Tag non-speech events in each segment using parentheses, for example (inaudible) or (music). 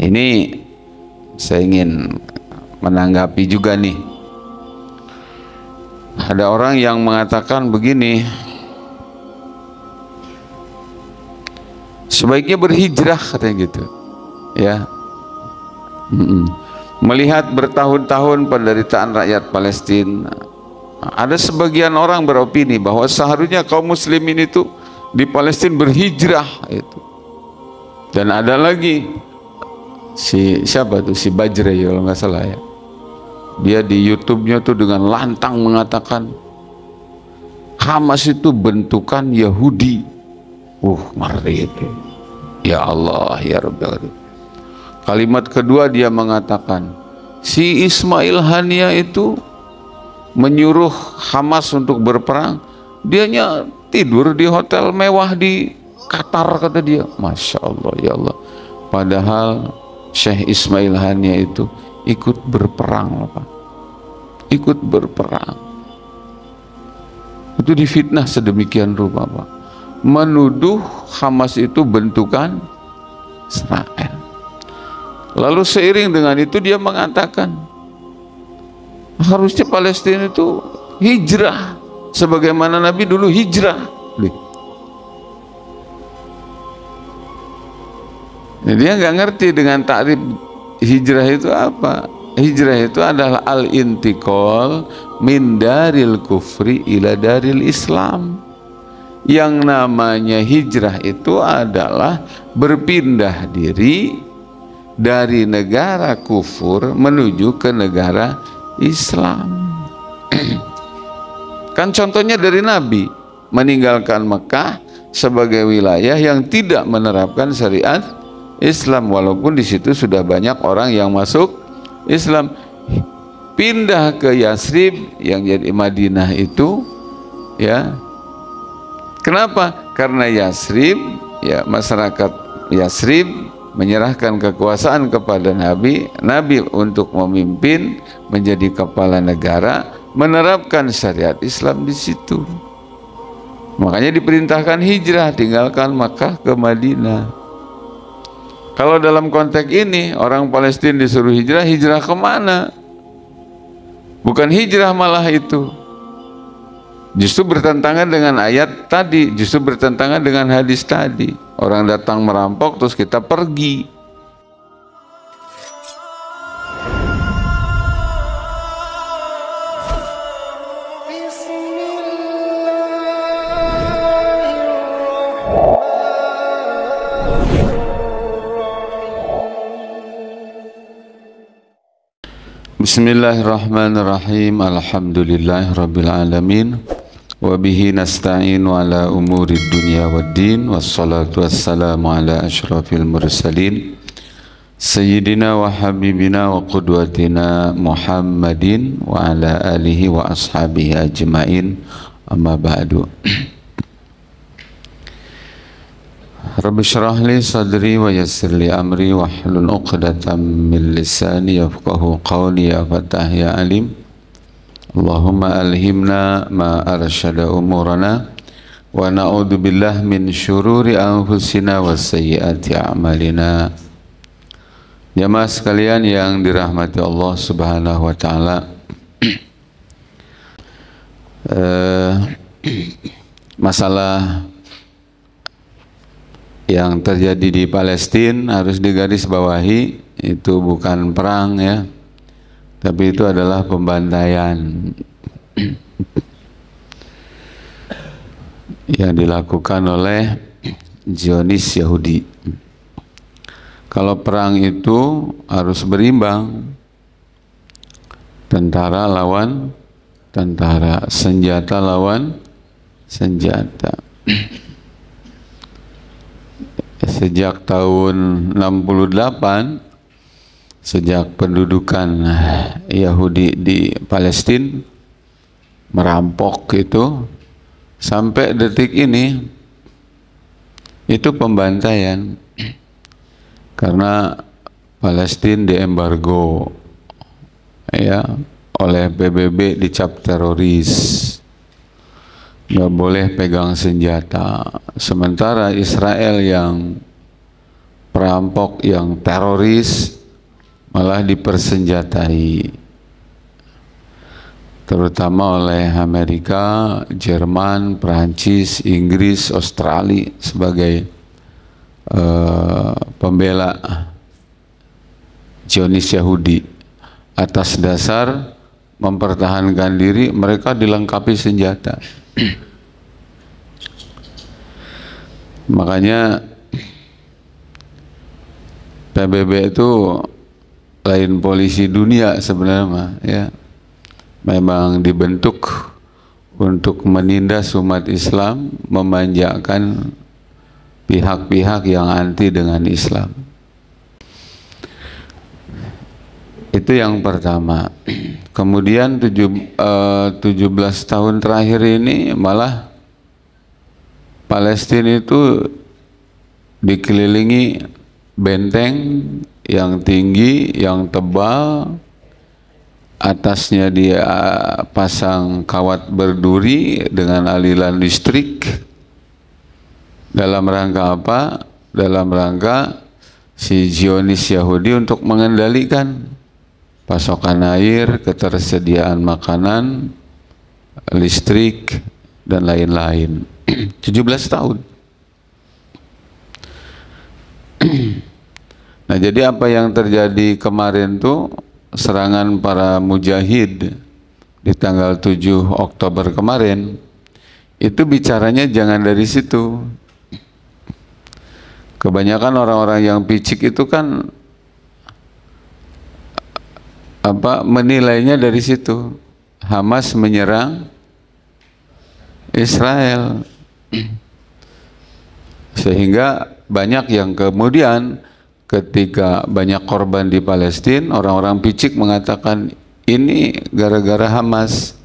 ini saya ingin menanggapi juga nih ada orang yang mengatakan begini sebaiknya berhijrah katanya gitu ya melihat bertahun-tahun penderitaan rakyat Palestina ada sebagian orang beropini bahwa seharusnya kaum muslimin itu di Palestina berhijrah itu dan ada lagi si siapa tuh si Bajre ya kalau nggak salah ya dia di YouTube-nya tuh dengan lantang mengatakan Hamas itu bentukan Yahudi uh ngeri itu ya Allah ya Rabbi kalimat kedua dia mengatakan si Ismail Hania itu menyuruh Hamas untuk berperang dianya tidur di hotel mewah di Qatar kata dia Masya Allah ya Allah padahal Syekh Ismail Hania itu ikut berperang loh Pak ikut berperang itu difitnah sedemikian rupa Pak menuduh Hamas itu bentukan Israel lalu seiring dengan itu dia mengatakan harusnya Palestina itu hijrah sebagaimana Nabi dulu hijrah dia nggak ngerti dengan takrif hijrah itu apa. Hijrah itu adalah al-intikol min daril kufri ila daril Islam. Yang namanya hijrah itu adalah berpindah diri dari negara kufur menuju ke negara Islam. (clears throat) kan contohnya dari Nabi meninggalkan Mekah sebagai wilayah yang tidak menerapkan syariat Islam walaupun di situ sudah banyak orang yang masuk Islam pindah ke Yasrib yang jadi Madinah itu ya kenapa karena Yasrib ya masyarakat Yasrib menyerahkan kekuasaan kepada Nabi Nabi untuk memimpin menjadi kepala negara menerapkan syariat Islam di situ makanya diperintahkan hijrah tinggalkan Makkah ke Madinah kalau dalam konteks ini orang Palestina disuruh hijrah, hijrah kemana? Bukan hijrah malah itu. Justru bertentangan dengan ayat tadi, justru bertentangan dengan hadis tadi. Orang datang merampok terus kita pergi. بسم الله الرحمن الرحيم الحمد لله رب العالمين وبه نستعين على أمور الدنيا والدين والصلاة والسلام على أشرف المرسلين سيدنا وحبيبنا وقدوتنا محمدين وعلى آله وأصحابه أجمعين أما بعد Rabbi syrah li sadri wa yassir li amri wa hlul uqdatan min lisani yafqahu qawli ya fatah ya alim Allahumma alhimna ma arshada umurana wa na'udhu billah min syururi anfusina wa sayyiati a'malina Jamaah ya sekalian yang dirahmati Allah subhanahu wa ta'ala (clears throat) eh, Masalah yang terjadi di Palestina harus digarisbawahi itu bukan perang ya tapi itu adalah pembantaian (clears throat) yang dilakukan oleh Zionis Yahudi kalau perang itu harus berimbang tentara lawan tentara senjata lawan senjata (clears throat) sejak tahun 68 sejak pendudukan Yahudi di Palestina merampok itu sampai detik ini itu pembantaian karena Palestina diembargo ya oleh PBB dicap teroris nggak boleh pegang senjata. Sementara Israel yang perampok, yang teroris malah dipersenjatai terutama oleh Amerika, Jerman, Perancis, Inggris, Australia sebagai uh, pembela Zionis Yahudi atas dasar mempertahankan diri mereka dilengkapi senjata. (clears throat) Makanya PBB itu lain polisi dunia sebenarnya ya. Memang dibentuk untuk menindas umat Islam, memanjakan pihak-pihak yang anti dengan Islam. Itu yang pertama. (clears throat) Kemudian tujuh eh, uh, 17 tahun terakhir ini malah Palestina itu dikelilingi benteng yang tinggi, yang tebal, atasnya dia pasang kawat berduri dengan aliran listrik. Dalam rangka apa? Dalam rangka si Zionis Yahudi untuk mengendalikan pasokan air, ketersediaan makanan, listrik, dan lain-lain. 17 (clears throat) tahun. (clears throat) nah, jadi apa yang terjadi kemarin tuh serangan para mujahid di tanggal 7 Oktober kemarin itu bicaranya jangan dari situ. Kebanyakan orang-orang yang picik itu kan apa menilainya dari situ Hamas menyerang Israel sehingga banyak yang kemudian ketika banyak korban di Palestina orang-orang picik mengatakan ini gara-gara Hamas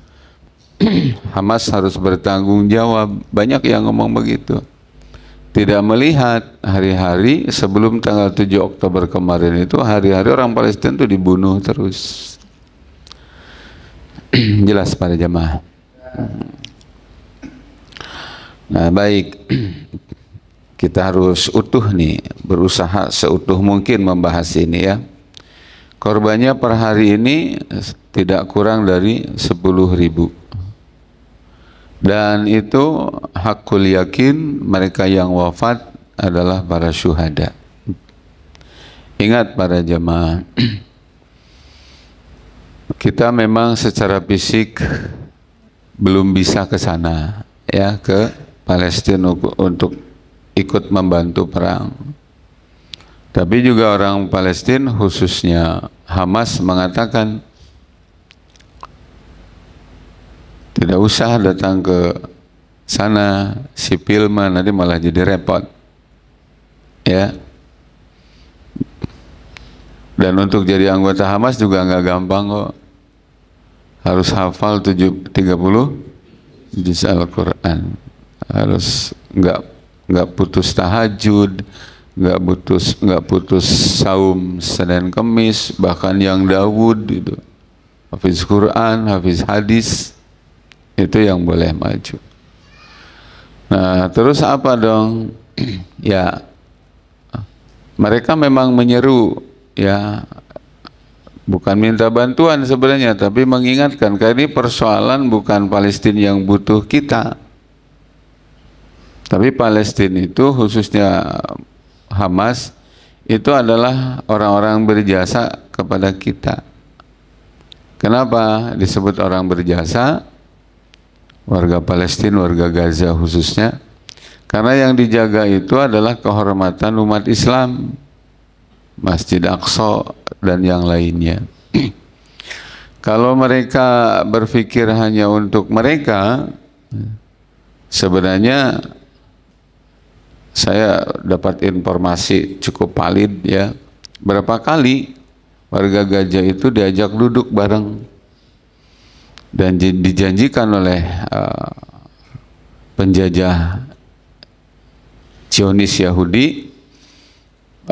(clears throat) Hamas harus bertanggung jawab banyak yang ngomong begitu tidak melihat hari-hari sebelum tanggal 7 Oktober kemarin itu hari-hari orang Palestina itu dibunuh terus. (clears throat) Jelas pada jemaah. Nah, baik. (clears throat) Kita harus utuh nih, berusaha seutuh mungkin membahas ini ya. Korbannya per hari ini tidak kurang dari sepuluh ribu dan itu hakul yakin mereka yang wafat adalah para syuhada ingat para jemaah (clears throat) kita memang secara fisik belum bisa ke sana ya ke Palestina untuk ikut membantu perang tapi juga orang Palestina khususnya Hamas mengatakan Tidak usah datang ke sana si Pilma nanti malah jadi repot. Ya. Dan untuk jadi anggota Hamas juga nggak gampang kok. Harus hafal 7, 30 juz Al-Quran. Harus nggak nggak putus tahajud, nggak putus nggak putus saum Senin Kemis, bahkan yang Dawud itu. Hafiz Quran, hafiz hadis, itu yang boleh maju nah terus apa dong (clears throat) ya mereka memang menyeru ya bukan minta bantuan sebenarnya tapi mengingatkan karena ini persoalan bukan Palestina yang butuh kita tapi Palestina itu khususnya Hamas itu adalah orang-orang berjasa kepada kita kenapa disebut orang berjasa warga Palestina, warga Gaza khususnya. Karena yang dijaga itu adalah kehormatan umat Islam, Masjid Aqsa dan yang lainnya. (clears throat) Kalau mereka berpikir hanya untuk mereka, sebenarnya saya dapat informasi cukup valid ya. Berapa kali warga Gaza itu diajak duduk bareng dan dijanjikan oleh uh, penjajah Zionis Yahudi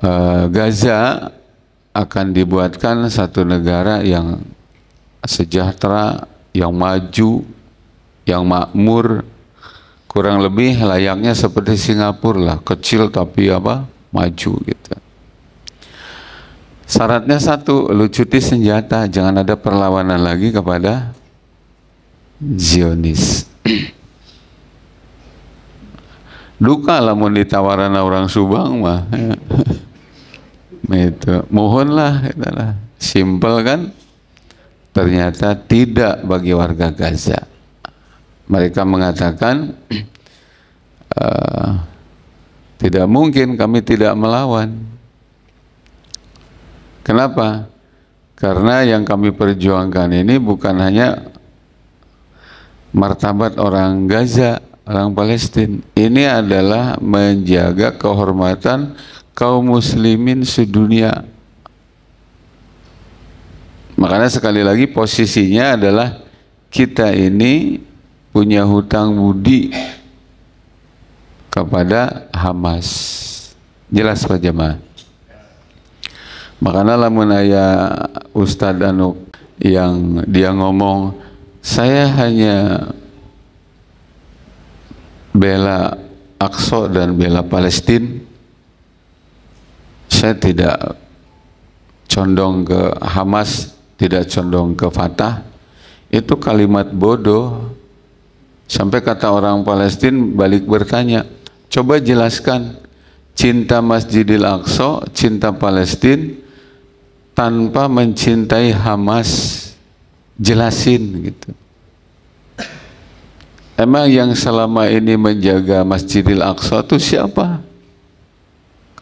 uh, Gaza akan dibuatkan satu negara yang sejahtera, yang maju, yang makmur, kurang lebih layaknya seperti Singapura lah, kecil tapi apa maju gitu. Syaratnya satu, lucuti senjata, jangan ada perlawanan lagi kepada Zionis. Duka lamun ditawaran orang Subang mah. (laughs) Nah, itu mohonlah itulah simple kan ternyata tidak bagi warga Gaza mereka mengatakan (clears throat) eh, tidak mungkin kami tidak melawan kenapa karena yang kami perjuangkan ini bukan hanya martabat orang Gaza, orang Palestina. Ini adalah menjaga kehormatan kaum muslimin sedunia. Makanya sekali lagi posisinya adalah kita ini punya hutang budi kepada Hamas. Jelas Pak Jemaah. Makanya lamun aya Ustadz Anu yang dia ngomong saya hanya bela Aqsa dan bela Palestina saya tidak condong ke Hamas tidak condong ke Fatah itu kalimat bodoh sampai kata orang Palestina balik bertanya coba jelaskan cinta Masjidil Aqsa cinta Palestina tanpa mencintai Hamas jelasin gitu. Emang yang selama ini menjaga Masjidil Aqsa itu siapa?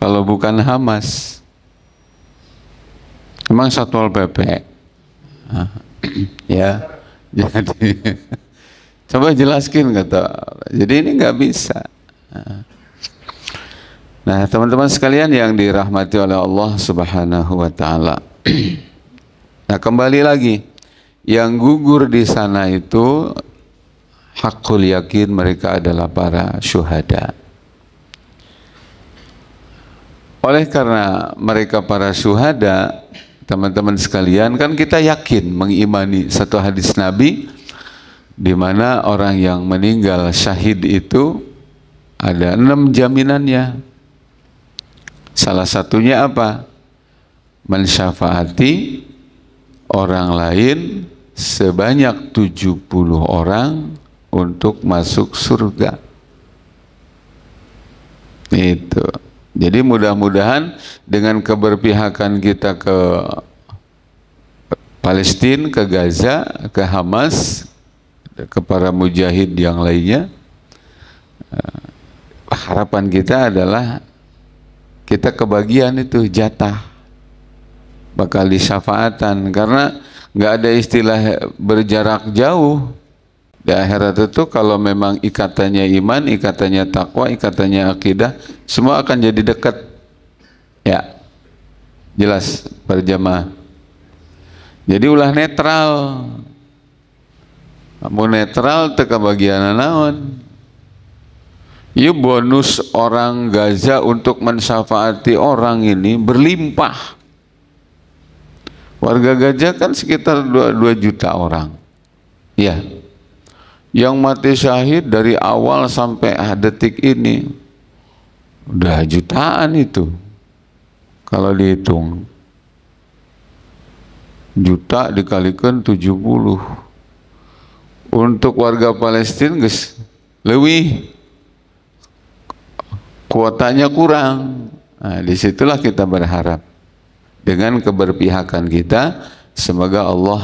Kalau bukan Hamas. Emang Satpol PP. (clears throat) ya. Jadi (laughs) coba jelaskan kata. Jadi ini nggak bisa. Nah, teman-teman sekalian yang dirahmati oleh Allah Subhanahu wa taala. (clears throat) nah, kembali lagi yang gugur di sana itu hakul yakin mereka adalah para syuhada oleh karena mereka para syuhada teman-teman sekalian kan kita yakin mengimani satu hadis Nabi di mana orang yang meninggal syahid itu ada enam jaminannya salah satunya apa mensyafaati orang lain sebanyak 70 orang untuk masuk surga. Itu. Jadi mudah-mudahan dengan keberpihakan kita ke Palestina, ke Gaza, ke Hamas, ke para mujahid yang lainnya, eh, harapan kita adalah kita kebagian itu jatah bakal disyafaatan karena nggak ada istilah berjarak jauh di akhirat itu kalau memang ikatannya iman, ikatannya takwa, ikatannya akidah, semua akan jadi dekat. Ya, jelas berjamaah. Jadi ulah netral. Kamu netral teka bagian naon. Ya bonus orang Gaza untuk mensafaati orang ini berlimpah. Warga Gaza kan sekitar 2, 2 juta orang. Ya. Yang mati syahid dari awal sampai detik ini udah jutaan itu. Kalau dihitung juta dikalikan 70. Untuk warga Palestina guys, lebih kuotanya kurang. Nah, disitulah kita berharap dengan keberpihakan kita semoga Allah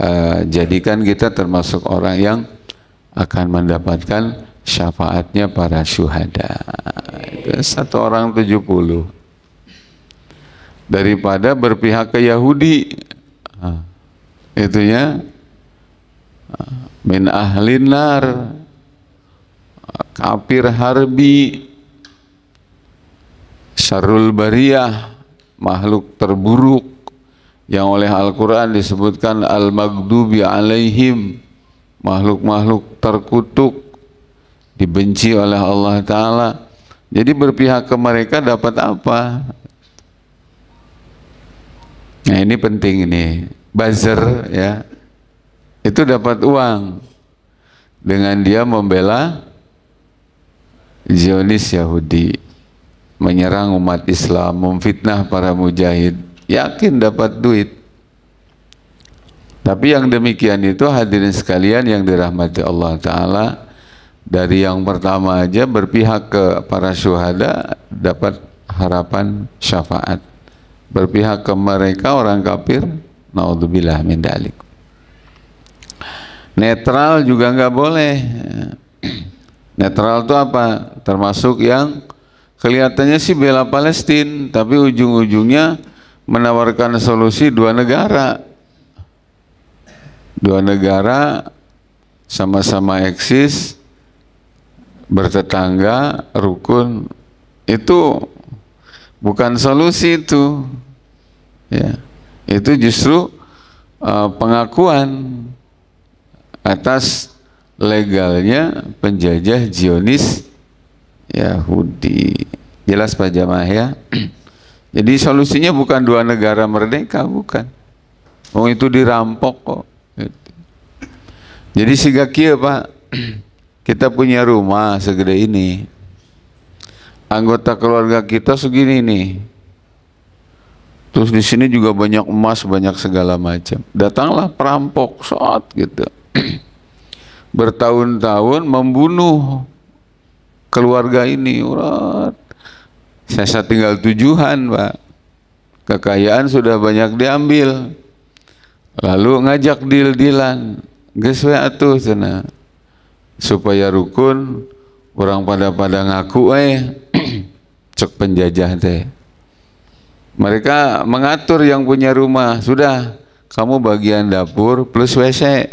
uh, jadikan kita termasuk orang yang akan mendapatkan syafaatnya para syuhada itu satu orang tujuh puluh daripada berpihak ke Yahudi itu ah, itunya ah, min ahli nar kafir harbi syarul bariyah makhluk terburuk yang oleh Al-Quran disebutkan al-maghdubi alaihim makhluk-makhluk terkutuk dibenci oleh Allah Ta'ala jadi berpihak ke mereka dapat apa? nah ini penting ini buzzer ya itu dapat uang dengan dia membela Zionis Yahudi menyerang umat Islam, memfitnah para mujahid, yakin dapat duit. Tapi yang demikian itu hadirin sekalian yang dirahmati Allah Ta'ala dari yang pertama aja berpihak ke para syuhada dapat harapan syafaat. Berpihak ke mereka orang kafir, naudzubillah min dalik. Netral juga nggak boleh. Netral itu apa? Termasuk yang kelihatannya sih bela Palestina, tapi ujung-ujungnya menawarkan solusi dua negara. Dua negara sama-sama eksis, bertetangga, rukun. Itu bukan solusi itu. Ya. Itu justru uh, pengakuan atas legalnya penjajah Zionis Yahudi. Jelas Pak Jamaah ya? (clears throat) Jadi solusinya bukan dua negara merdeka, bukan. Oh itu dirampok kok. Gitu. Jadi si kia Pak, (clears throat) kita punya rumah segede ini. Anggota keluarga kita segini nih. Terus di sini juga banyak emas, banyak segala macam. Datanglah perampok, shot gitu. (clears throat) Bertahun-tahun membunuh keluarga ini urat saya tinggal tujuan pak kekayaan sudah banyak diambil lalu ngajak deal-dealan geswe atuh sana supaya rukun orang pada-pada ngaku eh (clears throat) cek penjajah teh mereka mengatur yang punya rumah sudah kamu bagian dapur plus WC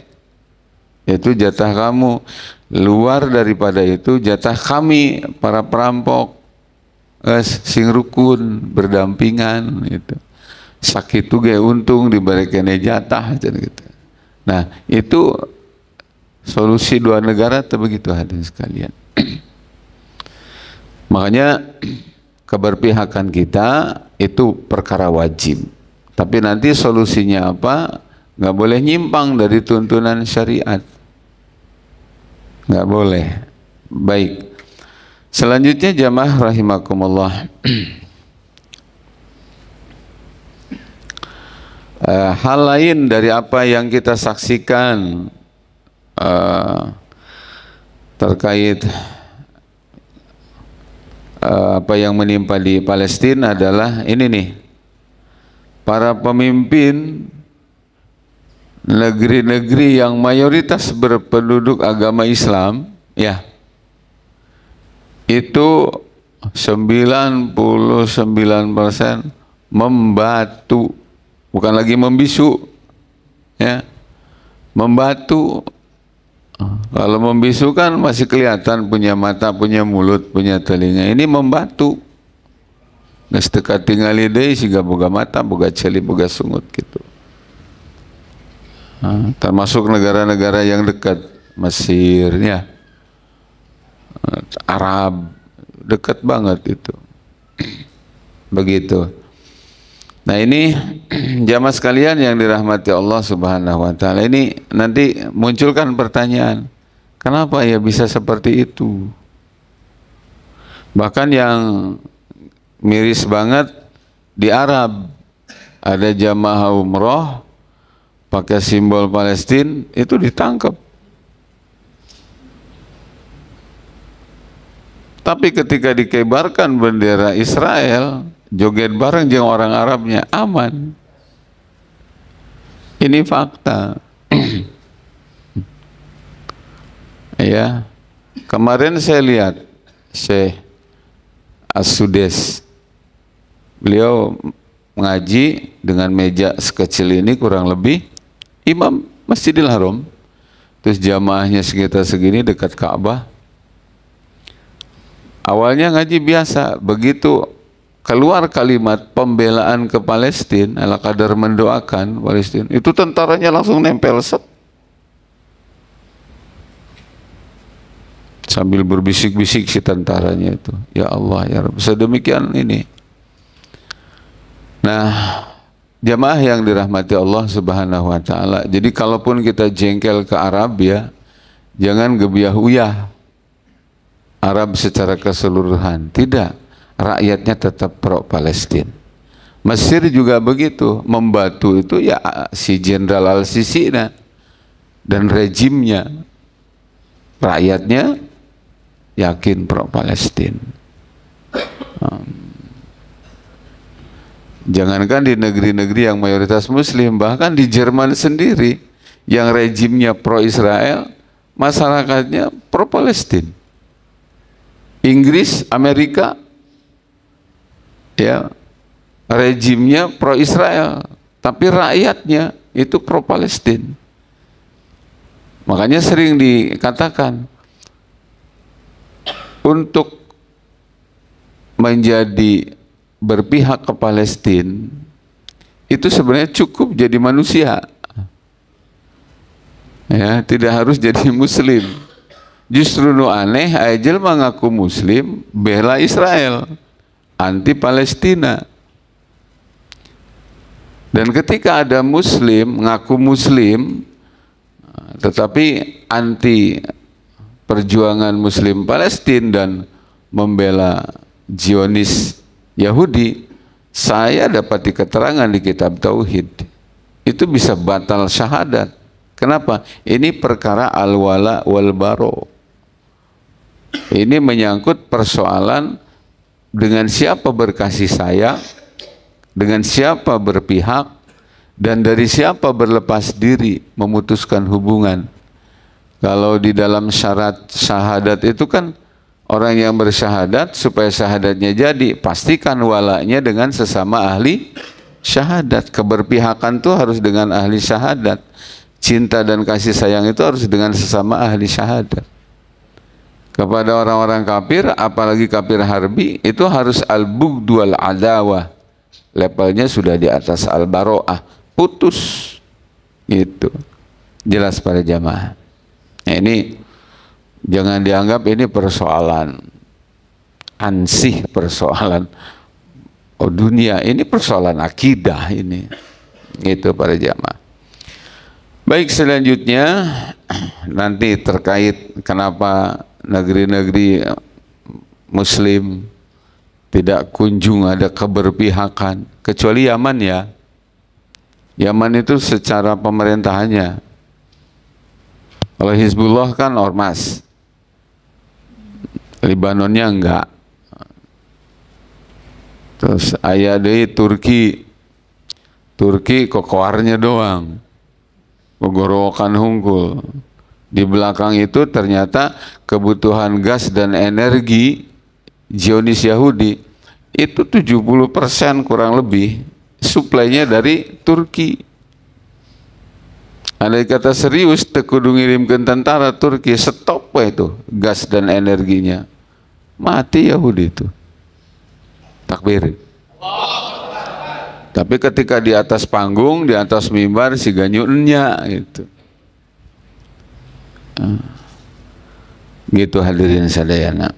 itu jatah kamu luar daripada itu jatah kami para perampok eh, sing rukun berdampingan itu sakit tuh gaya untung diberikannya e jatah gitu nah itu solusi dua negara tuh begitu hadirin sekalian (clears throat) makanya keberpihakan kita itu perkara wajib tapi nanti solusinya apa nggak boleh nyimpang dari tuntunan syariat nggak boleh baik selanjutnya jamaah rahimakumullah uh, (clears throat) hal lain dari apa yang kita saksikan uh, terkait uh, apa yang menimpa di Palestina adalah ini nih para pemimpin negeri-negeri yang mayoritas berpenduduk agama Islam, ya, itu 99% membatu, bukan lagi membisu, ya, membatu. Kalau membisu kan masih kelihatan punya mata, punya mulut, punya telinga. Ini membatu. Nah, setekat tinggal ide, sehingga buka mata, buka celi, buka sungut gitu. Ah. termasuk negara-negara yang dekat Mesir ya Arab dekat banget itu begitu nah ini (clears throat) jamaah sekalian yang dirahmati Allah subhanahu wa ta'ala ini nanti munculkan pertanyaan kenapa ya bisa seperti itu bahkan yang miris banget di Arab ada jamaah umroh pakai simbol Palestine itu ditangkap. Tapi ketika dikebarkan bendera Israel, joget bareng jeng orang Arabnya aman. Ini fakta. (clears throat) ya. Kemarin saya lihat Syekh Asudes. Beliau mengaji dengan meja sekecil ini kurang lebih imam Masjidil Haram terus jamaahnya sekitar segini dekat Ka'bah awalnya ngaji biasa begitu keluar kalimat pembelaan ke Palestina ala kadar mendoakan Palestina itu tentaranya langsung nempel set sambil berbisik-bisik si tentaranya itu ya Allah ya Rabbi. sedemikian ini nah Jamaah yang dirahmati Allah Subhanahu wa taala. Jadi kalaupun kita jengkel ke Arab ya, jangan gebiah uyah. Arab secara keseluruhan. Tidak, rakyatnya tetap pro Palestina. Mesir juga begitu, membantu itu ya si Jenderal Al-Sisi dan rejimnya. Rakyatnya yakin pro Palestina. Hmm. Jangankan di negeri-negeri yang mayoritas muslim, bahkan di Jerman sendiri yang rejimnya pro-Israel, masyarakatnya pro-Palestin. Inggris, Amerika, ya rejimnya pro-Israel, tapi rakyatnya itu pro-Palestin. Makanya sering dikatakan untuk menjadi berpihak ke Palestina itu sebenarnya cukup jadi manusia. Ya, tidak harus jadi (laughs) muslim. Justru nu aneh, ajal mengaku muslim, bela Israel, anti Palestina. Dan ketika ada muslim, mengaku muslim, tetapi anti perjuangan muslim Palestina dan membela Zionis Yahudi, saya dapat di keterangan di kitab Tauhid, itu bisa batal syahadat. Kenapa? Ini perkara al-wala wal-baro. Ini menyangkut persoalan dengan siapa berkasih saya, dengan siapa berpihak, dan dari siapa berlepas diri memutuskan hubungan. Kalau di dalam syarat syahadat itu kan orang yang bersyahadat supaya syahadatnya jadi pastikan walanya dengan sesama ahli syahadat keberpihakan tuh harus dengan ahli syahadat cinta dan kasih sayang itu harus dengan sesama ahli syahadat kepada orang-orang kafir apalagi kafir harbi itu harus al dual adawah levelnya sudah di atas al-baroah putus itu jelas pada jamaah nah, ini jangan dianggap ini persoalan ansih persoalan oh dunia ini persoalan akidah ini itu para jamaah baik selanjutnya (clears throat) nanti terkait kenapa negeri-negeri muslim tidak kunjung ada keberpihakan kecuali Yaman ya Yaman itu secara pemerintahannya oleh Hizbullah kan ormas Libanonnya enggak. Terus ayah deh Turki. Turki kokoarnya doang. menggorokan hunkul. Di belakang itu ternyata kebutuhan gas dan energi Zionis Yahudi itu 70% kurang lebih suplainya dari Turki. Andai kata serius tekudu ngirimkan tentara Turki stop itu gas dan energinya. Mati Yahudi itu. Takbir. Tapi ketika di atas panggung, di atas mimbar si ganyunnya itu ah. Gitu hadirin sadayana.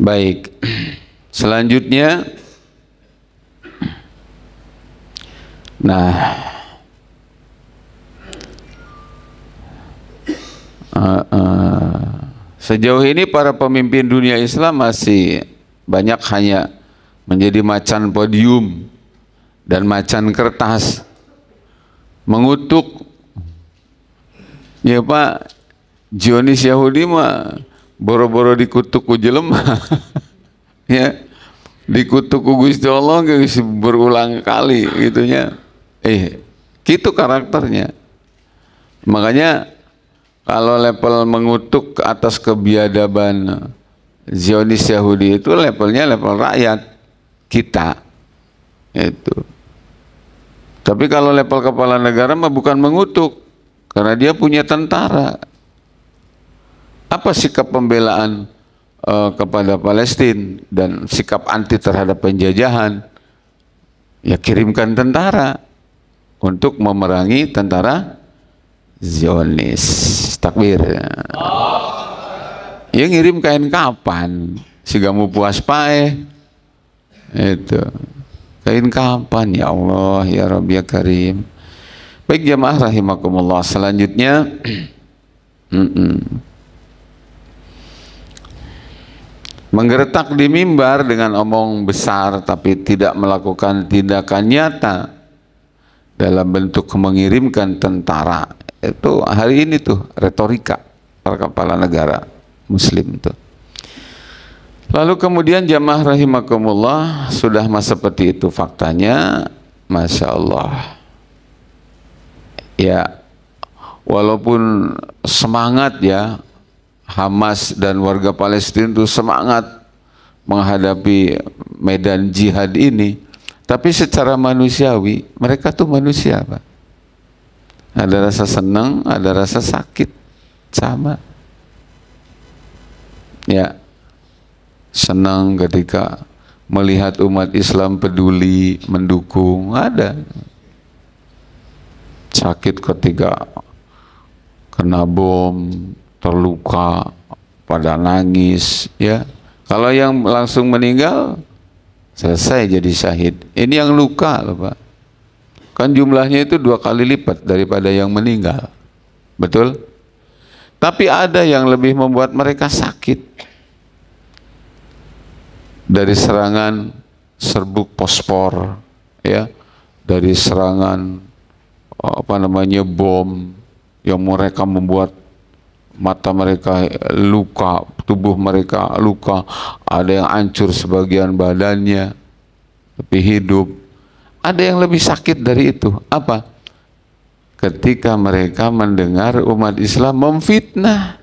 Baik. Selanjutnya Nah, Uh, sejauh ini para pemimpin dunia Islam masih banyak hanya menjadi macan podium dan macan kertas mengutuk ya Pak Zionis Yahudi mah boro-boro dikutuk ku (laughs) ya dikutuk ku Gusti Allah berulang kali gitunya eh itu karakternya makanya kalau level mengutuk atas kebiadaban Zionis Yahudi itu levelnya level rakyat kita itu. Tapi kalau level kepala negara mah bukan mengutuk karena dia punya tentara. Apa sikap pembelaan uh, kepada Palestina dan sikap anti terhadap penjajahan? Ya kirimkan tentara untuk memerangi tentara Zionis takbir ya ngirim kain kapan sehingga mau puas pae itu kain kapan ya Allah ya Rabbi ya Karim baik jamaah rahimakumullah selanjutnya (clears throat) menggeretak di mimbar dengan omong besar tapi tidak melakukan tindakan nyata dalam bentuk mengirimkan tentara itu hari ini tuh retorika para kepala negara muslim tuh lalu kemudian jamaah rahimakumullah sudah mas seperti itu faktanya Masya Allah ya walaupun semangat ya Hamas dan warga Palestina itu semangat menghadapi medan jihad ini tapi secara manusiawi mereka tuh manusia Pak ada rasa senang, ada rasa sakit. Sama. Ya. Senang ketika melihat umat Islam peduli, mendukung, ada. Sakit ketika kena bom, terluka, pada nangis, ya. Kalau yang langsung meninggal, selesai jadi syahid. Ini yang luka loh Pak. Kan jumlahnya itu dua kali lipat daripada yang meninggal. Betul? Tapi ada yang lebih membuat mereka sakit. Dari serangan serbuk pospor, ya. Dari serangan eh, apa namanya bom yang mereka membuat mata mereka luka, tubuh mereka luka, ada yang hancur sebagian badannya, tapi hidup ada yang lebih sakit dari itu. Apa? Ketika mereka mendengar umat Islam memfitnah.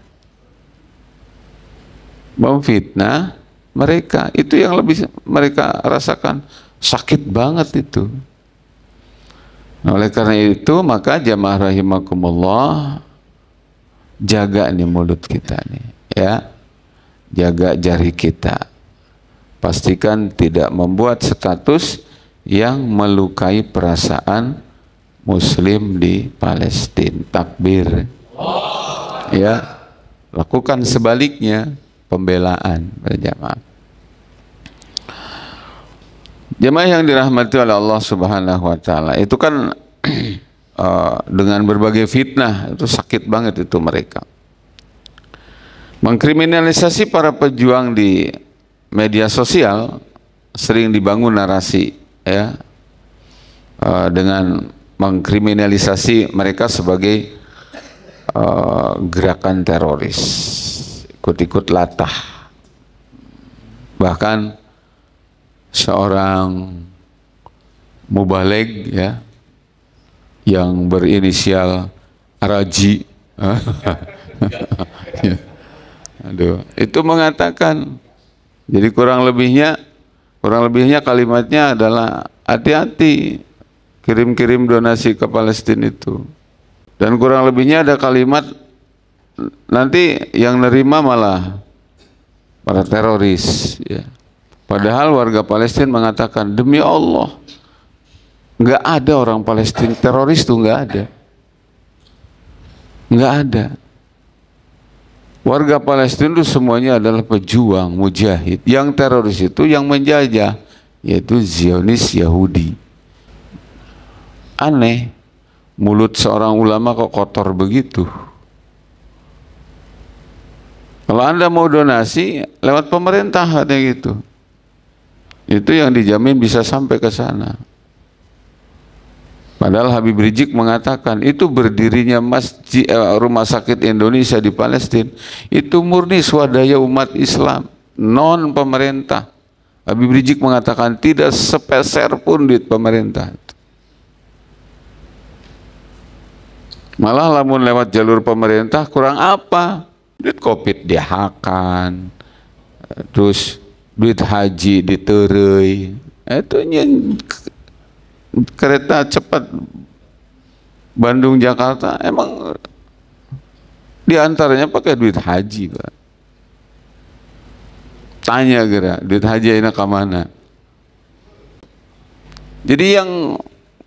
Memfitnah mereka. Itu yang lebih mereka rasakan. Sakit banget itu. Nah, oleh karena itu, maka jamaah rahimakumullah jaga nih mulut kita nih, ya. Jaga jari kita. Pastikan tidak membuat status yang melukai perasaan muslim di Palestina takbir ya lakukan sebaliknya pembelaan berjamaah jamaah yang dirahmati oleh Allah Subhanahu wa taala itu kan (clears throat) eh, dengan berbagai fitnah itu sakit banget itu mereka mengkriminalisasi para pejuang di media sosial sering dibangun narasi ya eh, dengan mengkriminalisasi mereka sebagai eh, gerakan teroris ikut-ikut latah bahkan seorang mubaleg ya yang berinisial Araji (laughs) ya. aduh itu mengatakan jadi kurang lebihnya Kurang lebihnya kalimatnya adalah hati-hati kirim-kirim donasi ke Palestina itu. Dan kurang lebihnya ada kalimat nanti yang nerima malah para teroris ya. Padahal warga Palestina mengatakan demi Allah nggak ada orang Palestina teroris tuh nggak ada nggak ada Warga Palestina itu semuanya adalah pejuang, mujahid. Yang teroris itu yang menjajah, yaitu Zionis Yahudi. Aneh, mulut seorang ulama kok kotor begitu. Kalau Anda mau donasi, lewat pemerintah katanya gitu. Itu yang dijamin bisa sampai ke sana. Padahal Habib Rizik mengatakan itu berdirinya masjid eh, rumah sakit Indonesia di Palestina itu murni swadaya umat Islam, non pemerintah. Habib Rizik mengatakan tidak sepeser pun duit pemerintah. Malah lamun lewat jalur pemerintah kurang apa? Duit Covid dihakan. Terus duit haji diterei. Itu kereta cepat Bandung Jakarta emang diantaranya pakai duit haji pak tanya gara duit haji ini ke mana? jadi yang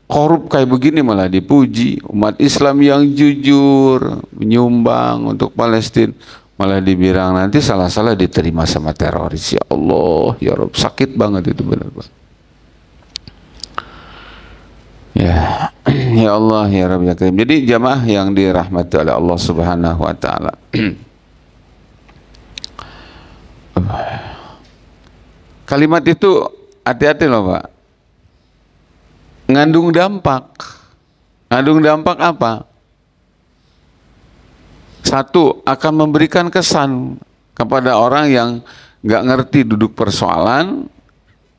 korup kayak begini malah dipuji umat Islam yang jujur menyumbang untuk Palestina malah dibilang nanti salah-salah diterima sama teroris ya Allah ya Rob sakit banget itu benar pak Ya, (clears throat) ya Allah ya Rabbi ya Karim. Jadi jamaah yang dirahmati oleh Allah Subhanahu wa taala. (clears throat) Kalimat itu hati-hati loh, Pak. Ngandung dampak. Ngandung dampak apa? Satu, akan memberikan kesan kepada orang yang nggak ngerti duduk persoalan,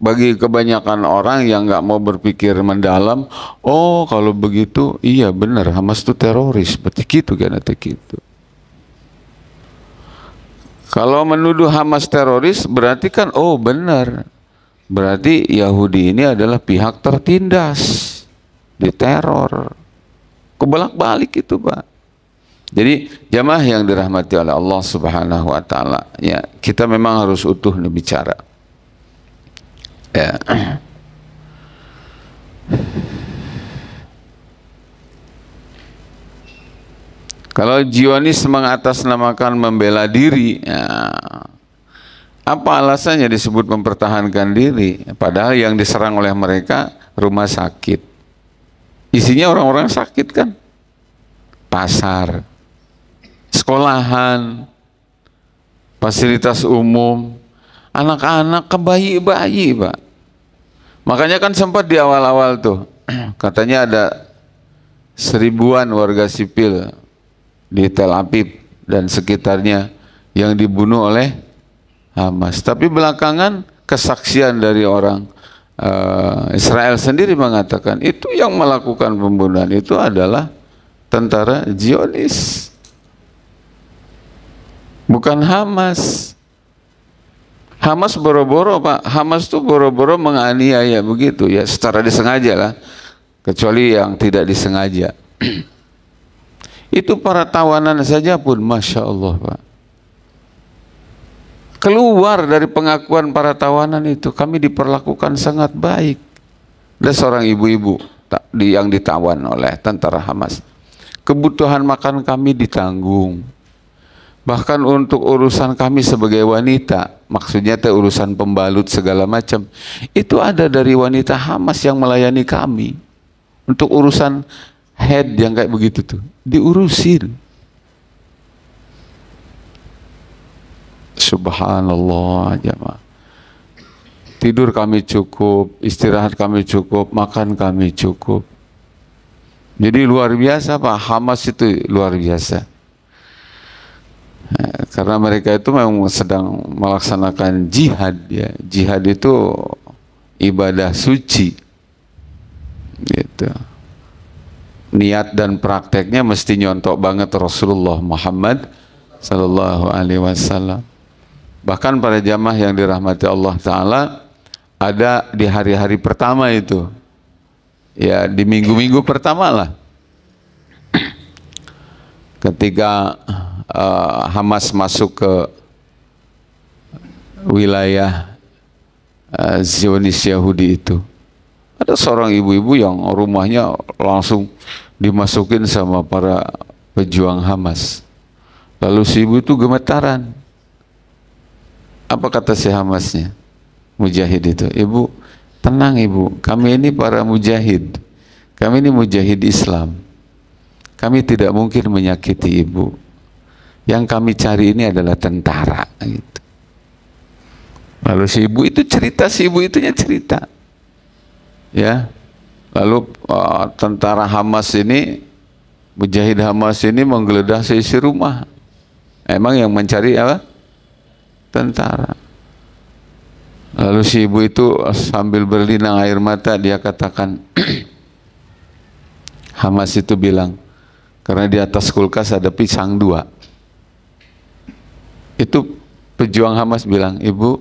bagi kebanyakan orang yang nggak mau berpikir mendalam, oh kalau begitu iya benar Hamas itu teroris, seperti gitu kan atau gitu. Kalau menuduh Hamas teroris berarti kan oh benar. Berarti Yahudi ini adalah pihak tertindas, diteror. kebalak balik itu, Pak. Jadi jamaah yang dirahmati oleh Allah Subhanahu wa taala, ya, kita memang harus utuh nih bicara ya. Kalau Jionis mengatasnamakan membela diri, ya, apa alasannya disebut mempertahankan diri? Padahal yang diserang oleh mereka rumah sakit. Isinya orang-orang sakit kan? Pasar, sekolahan, fasilitas umum, anak-anak ke bayi-bayi pak makanya kan sempat di awal-awal tuh (clears throat) katanya ada seribuan warga sipil di Tel Aviv dan sekitarnya yang dibunuh oleh Hamas tapi belakangan kesaksian dari orang uh, Israel sendiri mengatakan itu yang melakukan pembunuhan itu adalah tentara Zionis bukan Hamas Hamas boro-boro Pak, Hamas tuh boro-boro menganiaya begitu ya, secara disengaja lah, kecuali yang tidak disengaja. (clears throat) Itu para tawanan saja pun, Masya Allah Pak. Keluar dari pengakuan para tawanan itu, kami diperlakukan sangat baik. Ada seorang ibu-ibu yang ditawan oleh tentara Hamas. Kebutuhan makan kami ditanggung Bahkan untuk urusan kami sebagai wanita, maksudnya teh urusan pembalut segala macam, itu ada dari wanita Hamas yang melayani kami. Untuk urusan head yang kayak begitu tuh, diurusin. Subhanallah jemaah. Tidur kami cukup, istirahat kami cukup, makan kami cukup. Jadi luar biasa Pak Hamas itu luar biasa karena mereka itu memang sedang melaksanakan jihad ya jihad itu ibadah suci gitu niat dan prakteknya mesti nyontok banget Rasulullah Muhammad Sallallahu Alaihi Wasallam bahkan pada jamaah yang dirahmati Allah Taala ada di hari-hari pertama itu ya di minggu-minggu pertama lah ketika uh, Hamas masuk ke wilayah uh, Zionis Yahudi itu. Ada seorang ibu-ibu yang rumahnya langsung dimasukin sama para pejuang Hamas. Lalu si ibu itu gemetaran. Apa kata si Hamasnya? Mujahid itu, ibu tenang ibu, kami ini para mujahid. Kami ini mujahid Islam. Kami tidak mungkin menyakiti ibu. Yang kami cari ini adalah tentara. Gitu. Lalu si ibu itu cerita, si ibu itunya cerita. Ya, lalu uh, tentara Hamas ini, mujahid Hamas ini menggeledah seisi rumah. Emang yang mencari apa? Tentara. Lalu si ibu itu eh, sambil berlinang air mata dia katakan (clears throat) Hamas itu bilang karena di atas kulkas ada pisang dua itu pejuang Hamas bilang, "Ibu,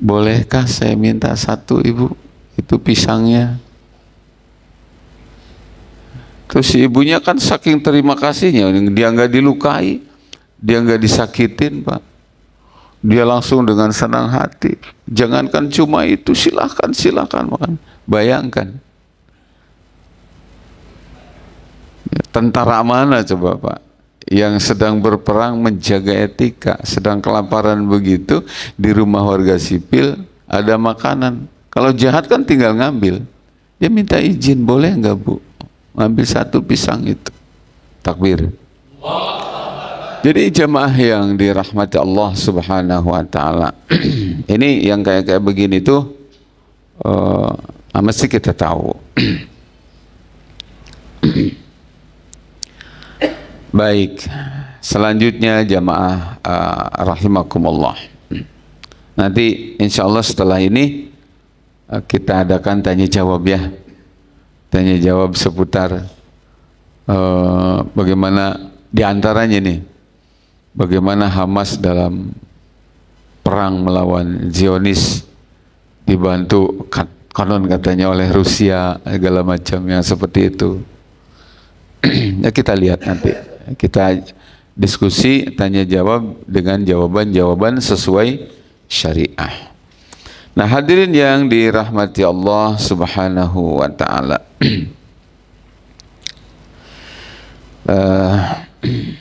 bolehkah saya minta satu, Ibu? Itu pisangnya." Terus si ibunya kan saking terima kasihnya, dia nggak dilukai, dia nggak disakitin, Pak. Dia langsung dengan senang hati. Jangankan cuma itu, silahkan, silahkan makan. Bayangkan. Tentara mana coba Pak? yang sedang berperang menjaga etika, sedang kelaparan begitu di rumah warga sipil ada makanan. Kalau jahat kan tinggal ngambil. Dia minta izin, boleh nggak bu? Ngambil satu pisang itu. Takbir. Jadi jemaah yang dirahmati Allah Subhanahu wa taala. (clears throat) ini yang kayak kayak begini tuh uh, eh, mesti kita tahu. (clears throat) Baik, selanjutnya jamaah uh, rahimakumullah. Nanti insya Allah setelah ini uh, kita adakan tanya jawab ya, tanya jawab seputar uh, bagaimana diantaranya nih, bagaimana Hamas dalam perang melawan Zionis dibantu kat, konon katanya oleh Rusia segala macam yang seperti itu. (clears throat) ya kita lihat nanti kita diskusi tanya jawab dengan jawaban-jawaban sesuai syariah. Nah, hadirin yang dirahmati Allah Subhanahu wa taala. uh, (clears throat)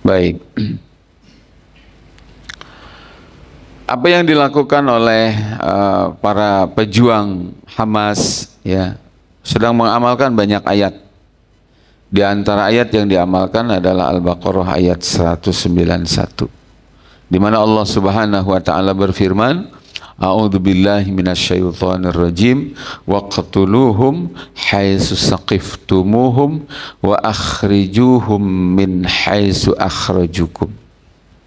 (clears throat) baik. Apa yang dilakukan oleh uh, para pejuang Hamas ya sedang mengamalkan banyak ayat. Di antara ayat yang diamalkan adalah Al-Baqarah ayat 191. Di mana Allah Subhanahu wa taala berfirman, A'udzu billahi minasyaitonir rajim wa waqtuluhum haitsu saqiftumuhum wa akhrijuhum min haitsu akhrajukum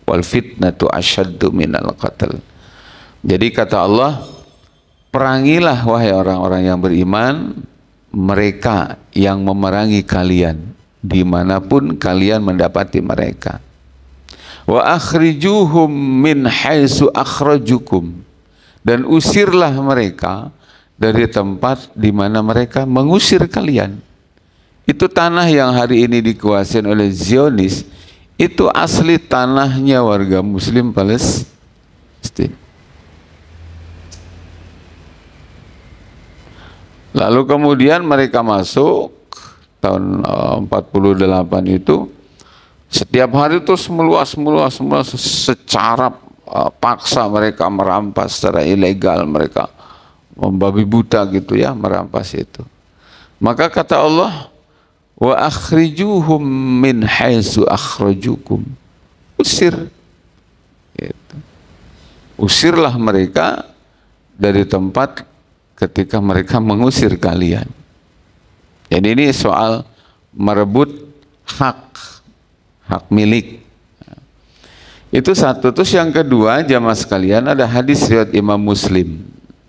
wal fitnatu asyaddu minal qatl. Jadi kata Allah, perangilah wahai orang-orang yang beriman mereka yang memerangi kalian dimanapun kalian mendapati mereka wa akhrijuhum min haisu akhrajukum dan usirlah mereka dari tempat di mana mereka mengusir kalian itu tanah yang hari ini dikuasai oleh Zionis itu asli tanahnya warga muslim Palestina Lalu kemudian mereka masuk tahun 48 eh, itu setiap hari terus meluas meluas meluas secara eh, paksa mereka merampas secara ilegal mereka membabi buta gitu ya merampas itu. Maka kata Allah wa akhrijuhum min haitsu akhrajukum. Usir. Gitu. Usirlah mereka dari tempat ketika mereka mengusir kalian. Jadi ini soal merebut hak, hak milik. Itu satu. Terus yang kedua, jamaah sekalian, ada hadis riwayat Imam Muslim.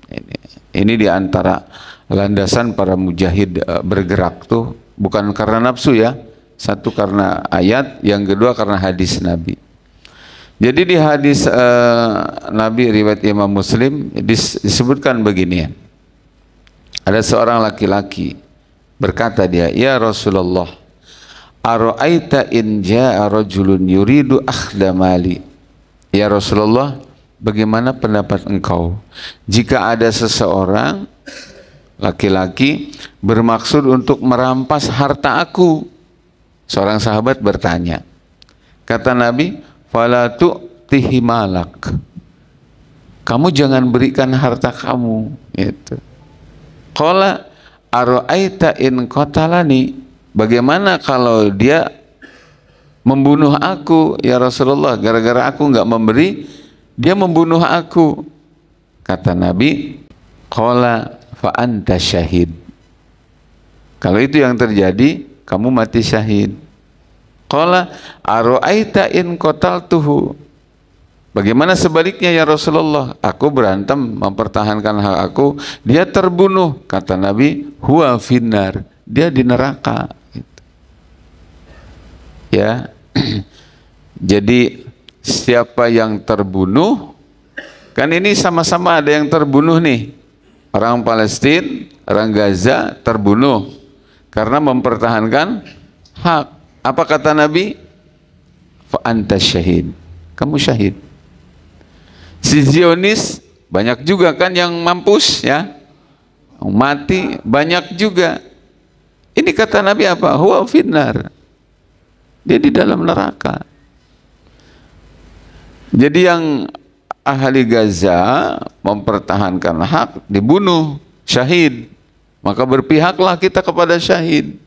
Ini, ini di antara landasan para mujahid e, bergerak tuh bukan karena nafsu ya. Satu karena ayat, yang kedua karena hadis Nabi. Jadi di hadis uh, Nabi riwayat Imam Muslim disebutkan begini ya. Ada seorang laki-laki berkata dia, "Ya Rasulullah, ara'aita in jaa'a rajulun yuridu akhda mali?" Ya Rasulullah, bagaimana pendapat engkau jika ada seseorang laki-laki bermaksud untuk merampas harta aku? Seorang sahabat bertanya. Kata Nabi, "Fala tu'tihi malak." Kamu jangan berikan harta kamu, gitu. Qala aro'aita in qatalani bagaimana kalau dia membunuh aku ya Rasulullah gara-gara aku nggak memberi dia membunuh aku kata Nabi qala fa anta syahid kalau itu yang terjadi kamu mati syahid qala aro'aita in qataltuhu Bagaimana sebaliknya ya Rasulullah? Aku berantem mempertahankan hak aku, dia terbunuh. Kata Nabi, huwa finnar. Dia di neraka. Ya. (clears throat) Jadi siapa yang terbunuh? Kan ini sama-sama ada yang terbunuh nih. Orang Palestina, orang Gaza terbunuh karena mempertahankan hak. Apa kata Nabi? Fa anta syahid. Kamu syahid. Si Zionis banyak juga kan yang mampus ya. mati banyak juga. Ini kata Nabi apa? Huwa finnar. Dia di dalam neraka. Jadi yang ahli Gaza mempertahankan hak dibunuh syahid maka berpihaklah kita kepada syahid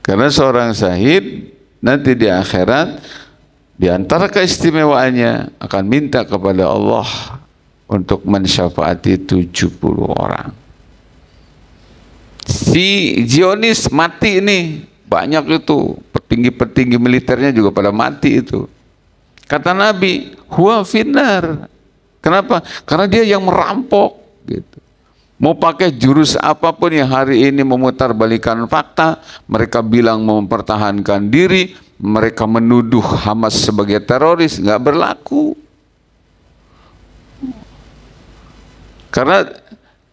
karena seorang syahid nanti di akhirat di antara keistimewaannya akan minta kepada Allah untuk mensyafaati 70 orang. Si Zionis mati ini banyak itu petinggi-petinggi militernya juga pada mati itu. Kata Nabi, huwa finar. Kenapa? Karena dia yang merampok gitu. Mau pakai jurus apapun yang hari ini memutar balikan fakta, mereka bilang mempertahankan diri, mereka menuduh Hamas sebagai teroris nggak berlaku karena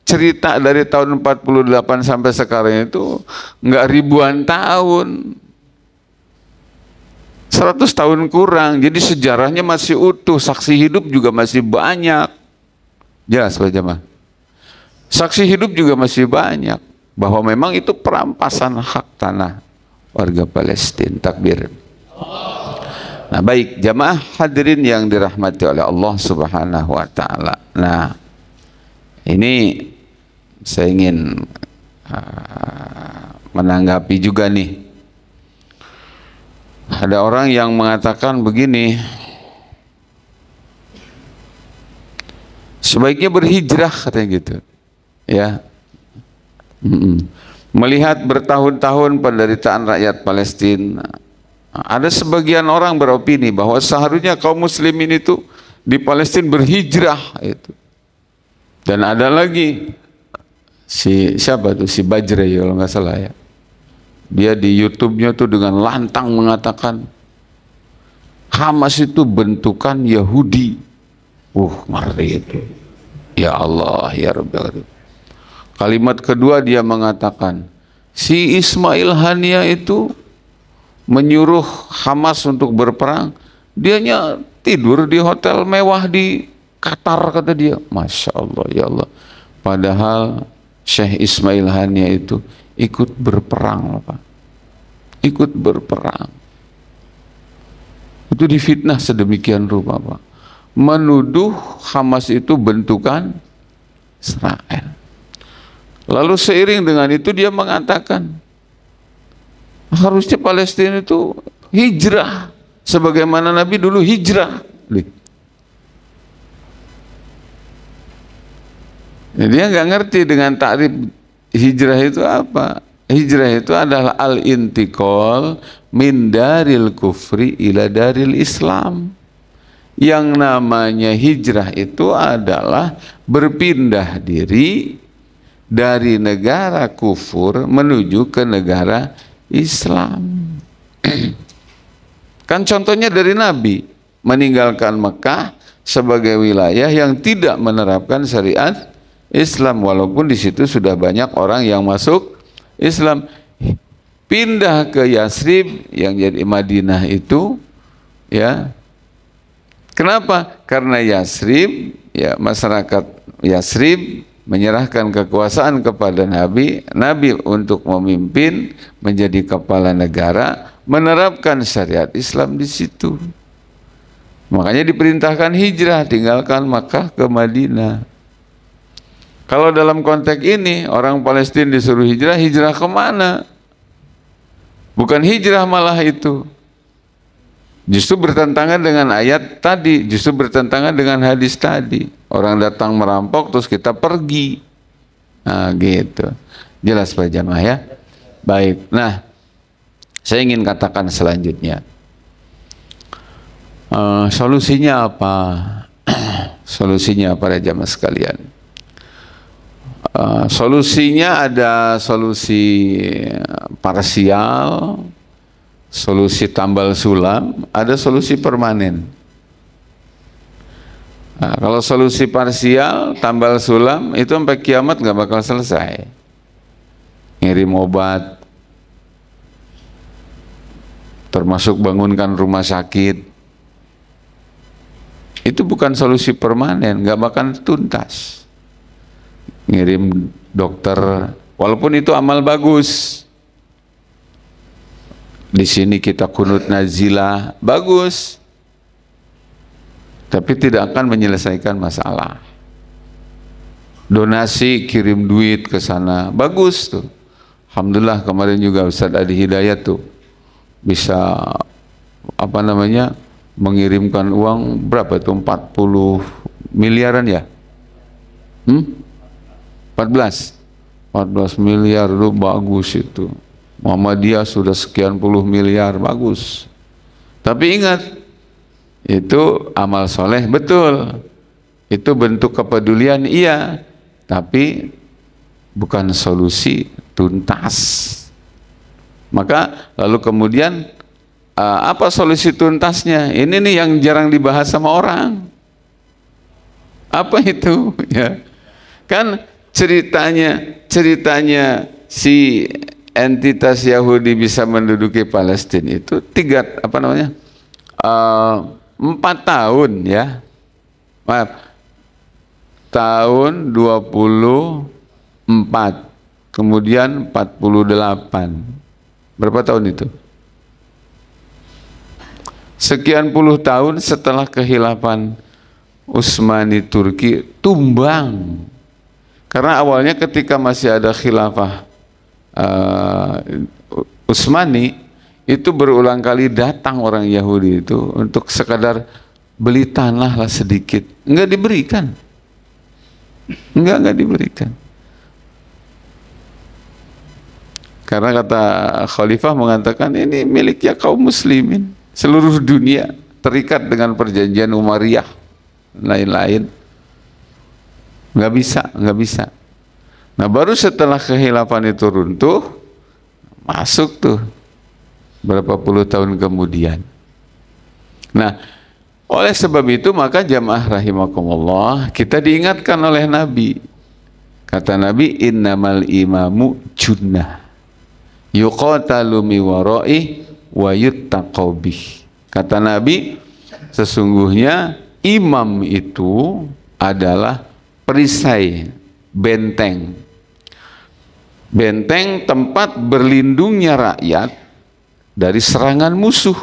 cerita dari tahun 48 sampai sekarang itu nggak ribuan tahun 100 tahun kurang jadi sejarahnya masih utuh saksi hidup juga masih banyak jelas Pak Jamal saksi hidup juga masih banyak bahwa memang itu perampasan hak tanah warga Palestina takbir nah baik jamaah hadirin yang dirahmati oleh Allah subhanahu wa ta'ala nah ini saya ingin uh, menanggapi juga nih ada orang yang mengatakan begini sebaiknya berhijrah katanya gitu ya mm -mm melihat bertahun-tahun penderitaan rakyat Palestina. Ada sebagian orang beropini bahwa seharusnya kaum muslimin itu di Palestina berhijrah itu. Dan ada lagi si siapa tuh si Bajre kalau nggak salah ya. Dia di YouTube-nya tuh dengan lantang mengatakan Hamas itu bentukan Yahudi. Uh, ngeri itu. Ya Allah, ya Rabbi. Kalimat kedua dia mengatakan, si Ismail Hania itu menyuruh Hamas untuk berperang, dianya tidur di hotel mewah di Qatar kata dia. Masya Allah ya Allah. Padahal Syekh Ismail Hania itu ikut berperang Pak. Ikut berperang. Itu difitnah sedemikian rupa Pak. Menuduh Hamas itu bentukan Israel. Lalu seiring dengan itu dia mengatakan harusnya Palestina itu hijrah sebagaimana Nabi dulu hijrah. Jadi dia nggak ngerti dengan takrif hijrah itu apa. Hijrah itu adalah al-intikol min daril kufri ila daril islam. Yang namanya hijrah itu adalah berpindah diri dari negara kufur menuju ke negara Islam. (clears throat) kan contohnya dari Nabi meninggalkan Mekah sebagai wilayah yang tidak menerapkan syariat Islam walaupun di situ sudah banyak orang yang masuk Islam pindah ke Yasrib yang jadi Madinah itu ya kenapa karena Yasrib ya masyarakat Yasrib menyerahkan kekuasaan kepada Nabi, Nabi untuk memimpin menjadi kepala negara, menerapkan syariat Islam di situ. Makanya diperintahkan hijrah, tinggalkan Makkah ke Madinah. Kalau dalam konteks ini orang Palestina disuruh hijrah, hijrah kemana? Bukan hijrah malah itu. Justru bertentangan dengan ayat tadi, justru bertentangan dengan hadis tadi. Orang datang merampok terus kita pergi. Nah, gitu. Jelas Pak Jamaah ya? Baik. Nah, saya ingin katakan selanjutnya. Uh, solusinya apa? (clears throat) solusinya para jamaah sekalian. Uh, solusinya ada solusi eh, parsial, solusi tambal sulam, ada solusi permanen. Nah, kalau solusi parsial, tambal sulam, itu sampai kiamat nggak bakal selesai. Ngirim obat, termasuk bangunkan rumah sakit, itu bukan solusi permanen, nggak bakal tuntas. Ngirim dokter, walaupun itu amal bagus, di sini kita kunut nazilah, bagus. Tapi tidak akan menyelesaikan masalah. Donasi kirim duit ke sana, bagus tuh. Alhamdulillah kemarin juga Ustaz Adi Hidayat tuh bisa apa namanya mengirimkan uang berapa tuh 40 miliaran ya? Hmm? 14 14 miliar lu bagus itu Muhammadiyah sudah sekian puluh miliar, bagus. Tapi ingat, itu amal soleh betul. Itu bentuk kepedulian iya, tapi bukan solusi tuntas. Maka lalu kemudian eh, apa solusi tuntasnya? Ini nih yang jarang dibahas sama orang. Apa itu? (laughs) Ya. Kan ceritanya ceritanya si entitas Yahudi bisa menduduki Palestina itu tiga apa namanya uh, empat tahun ya maaf tahun 24 kemudian 48 berapa tahun itu sekian puluh tahun setelah kehilapan Utsmani Turki tumbang karena awalnya ketika masih ada khilafah uh, Usmani itu berulang kali datang orang Yahudi itu untuk sekadar beli tanah lah sedikit nggak diberikan nggak nggak diberikan karena kata khalifah mengatakan ini miliknya kaum muslimin seluruh dunia terikat dengan perjanjian Umariah lain-lain nggak bisa nggak bisa Nah baru setelah kehilafan itu runtuh, masuk tuh berapa puluh tahun kemudian. Nah, oleh sebab itu maka jamaah rahimakumullah kita diingatkan oleh Nabi. Kata Nabi, innamal imamu junnah yuqatalu mi wa yuttaqobih. Kata Nabi, sesungguhnya imam itu adalah perisai, benteng, Benteng tempat berlindungnya rakyat dari serangan musuh.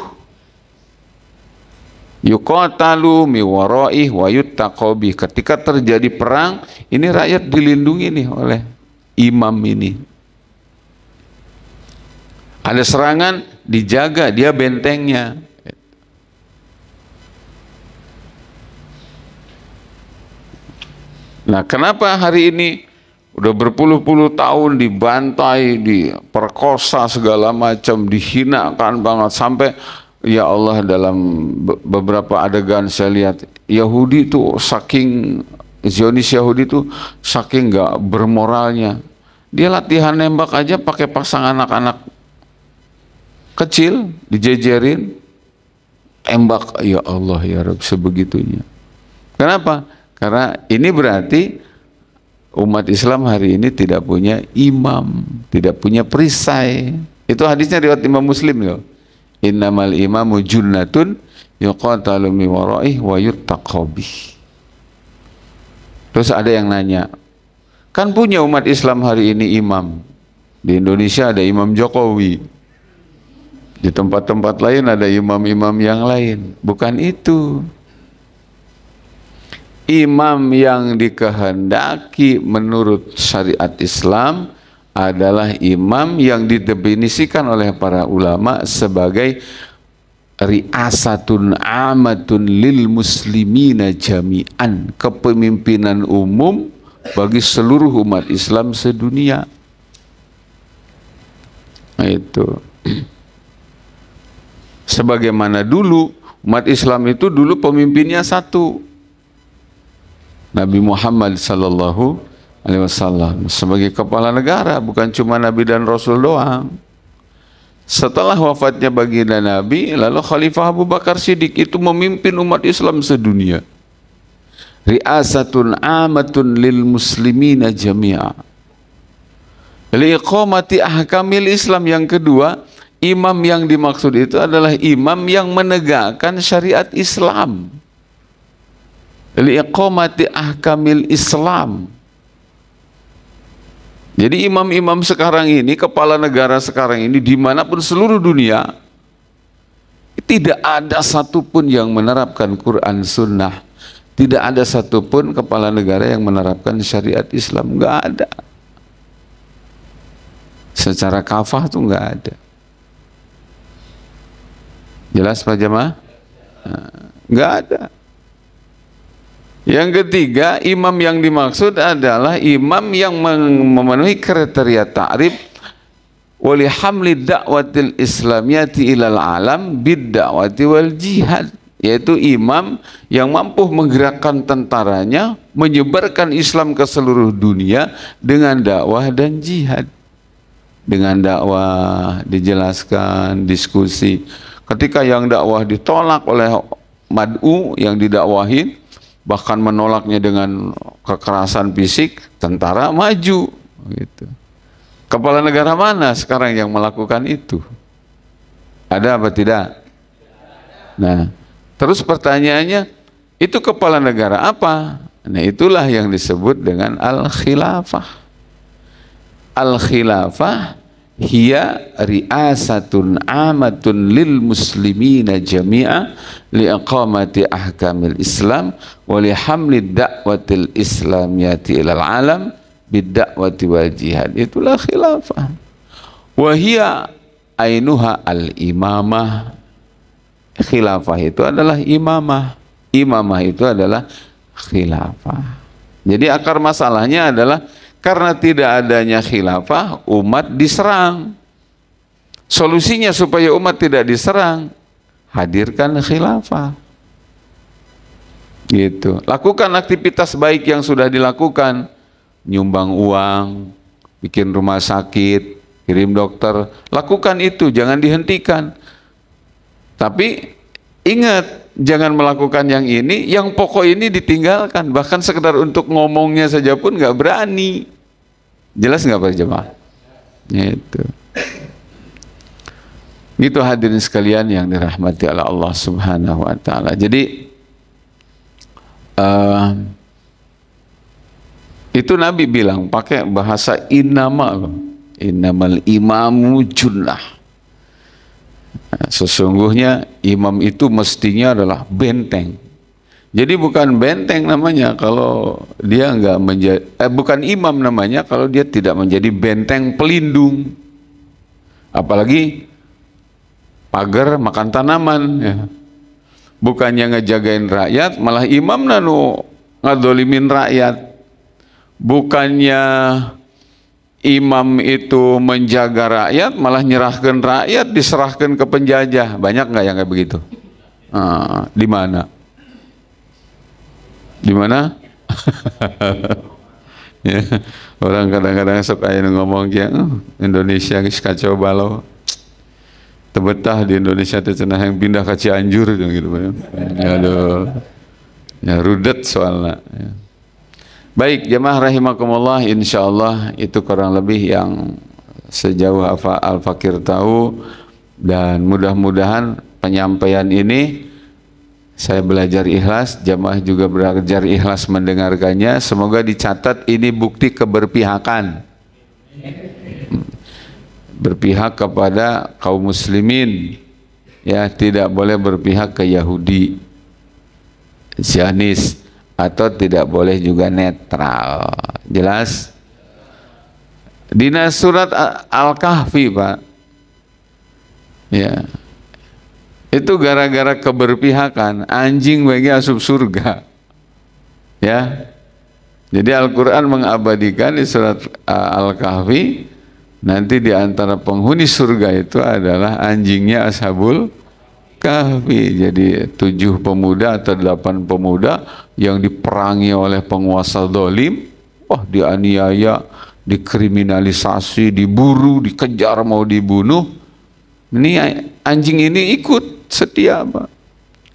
Yukotalu miwaroih wa yuttaqabi. Ketika terjadi perang, ini rakyat dilindungi nih oleh imam ini. Ada serangan, dijaga, dia bentengnya. Nah, kenapa hari ini udah berpuluh-puluh tahun dibantai, diperkosa segala macam, dihina kan banget sampai ya Allah dalam beberapa adegan saya lihat Yahudi itu saking Zionis Yahudi itu saking nggak bermoralnya. Dia latihan nembak aja pakai pasang anak-anak kecil dijejerin tembak ya Allah ya Rabb sebegitunya. Kenapa? Karena ini berarti umat Islam hari ini tidak punya imam, tidak punya perisai. Itu hadisnya riwayat Imam Muslim loh. Innamal imamu junnatun yuqatalu min waraih wa yuttaqabih. Terus ada yang nanya, kan punya umat Islam hari ini imam. Di Indonesia ada Imam Jokowi. Di tempat-tempat lain ada imam-imam yang lain. Bukan itu imam yang dikehendaki menurut syariat Islam adalah imam yang didefinisikan oleh para ulama sebagai riasatun amatun lil muslimina jami'an kepemimpinan umum bagi seluruh umat Islam sedunia nah, itu sebagaimana dulu umat Islam itu dulu pemimpinnya satu Nabi Muhammad sallallahu alaihi wasallam sebagai kepala negara bukan cuma nabi dan rasul doang. Setelah wafatnya baginda Nabi, lalu Khalifah Abu Bakar Siddiq itu memimpin umat Islam sedunia. Riasatun amatun lil muslimina jami'a. Liqamati ahkamil Islam yang kedua, imam yang dimaksud itu adalah imam yang menegakkan syariat Islam liqamati ahkamil Islam. Jadi imam-imam sekarang ini, kepala negara sekarang ini, dimanapun seluruh dunia, tidak ada satupun yang menerapkan Quran Sunnah. Tidak ada satupun kepala negara yang menerapkan syariat Islam. Gak ada. Secara kafah tuh gak ada. Jelas Pak Jemaah, nah, gak ada. Yang ketiga, imam yang dimaksud adalah imam yang memenuhi kriteria ta'rif wali hamli dakwatil islamiyati ilal alam bid wal jihad yaitu imam yang mampu menggerakkan tentaranya menyebarkan Islam ke seluruh dunia dengan dakwah dan jihad dengan dakwah dijelaskan diskusi ketika yang dakwah ditolak oleh mad'u yang didakwahin bahkan menolaknya dengan kekerasan fisik, tentara maju gitu. Kepala negara mana sekarang yang melakukan itu? Ada apa tidak? Nah, terus pertanyaannya, itu kepala negara apa? Nah, itulah yang disebut dengan al-khilafah. Al-khilafah hiya riasatun amatun lil muslimina jami'a li liaqamati ahkamil islam wa lihamli da'watil islamiyati ilal alam bidda'wati wal jihad itulah khilafah wa hiya ainuha al imamah khilafah itu adalah imamah imamah itu adalah khilafah jadi akar masalahnya adalah karena tidak adanya khilafah, umat diserang. Solusinya supaya umat tidak diserang, hadirkan khilafah. Gitu. Lakukan aktivitas baik yang sudah dilakukan, nyumbang uang, bikin rumah sakit, kirim dokter. Lakukan itu, jangan dihentikan. Tapi ingat, jangan melakukan yang ini, yang pokok ini ditinggalkan. Bahkan sekedar untuk ngomongnya saja pun nggak berani. Jelas nggak Pak Jemaah? Itu. Itu hadirin sekalian yang dirahmati oleh Allah Subhanahu wa taala. Jadi uh, itu Nabi bilang pakai bahasa inama inamal imamu junnah. Sesungguhnya imam itu mestinya adalah benteng. Jadi bukan benteng namanya kalau dia nggak menjadi eh, bukan imam namanya kalau dia tidak menjadi benteng pelindung. Apalagi pagar makan tanaman ya. Bukannya ngejagain rakyat malah imam nanu ngadolimin rakyat. Bukannya imam itu menjaga rakyat malah nyerahkan rakyat diserahkan ke penjajah. Banyak nggak yang kayak begitu? Nah, di mana? Di mana? (laughs) ya, orang kadang-kadang suka yang ngomong ya, oh, Indonesia kacau balau. Tebetah di Indonesia teh cenah yang pindah ke Cianjur gitu ya. Aduh. Ya rudet soalnya. Ya. Baik, jemaah rahimakumullah, insyaallah itu kurang lebih yang sejauh Al-Fakir tahu dan mudah-mudahan penyampaian ini saya belajar ikhlas, jamaah juga belajar ikhlas mendengarkannya. Semoga dicatat ini bukti keberpihakan. Berpihak kepada kaum muslimin. Ya, tidak boleh berpihak ke Yahudi. Zionis atau tidak boleh juga netral. Jelas? Dinas surat Al-Kahfi, Pak. Ya itu gara-gara keberpihakan anjing bagi asup surga ya jadi Al-Quran mengabadikan di surat uh, Al-Kahfi nanti di antara penghuni surga itu adalah anjingnya Ashabul Kahfi jadi tujuh pemuda atau delapan pemuda yang diperangi oleh penguasa dolim wah dianiaya dikriminalisasi diburu dikejar mau dibunuh ini anjing ini ikut setia Pak.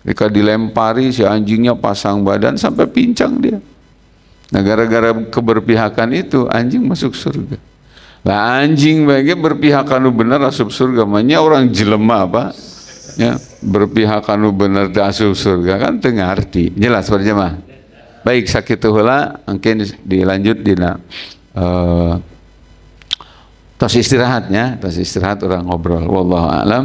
Ketika dilempari si anjingnya pasang badan sampai pincang dia. Nah gara-gara keberpihakan itu anjing masuk surga. Lah anjing bagi berpihakan lu benar masuk surga. Makanya orang jelema Pak. Ya, berpihakan lu benar masuk surga kan tengah arti. Jelas Pak Baik sakit hula mungkin dilanjut dina uh, tos istirahatnya, tos istirahat orang ngobrol. Wallahu a'lam.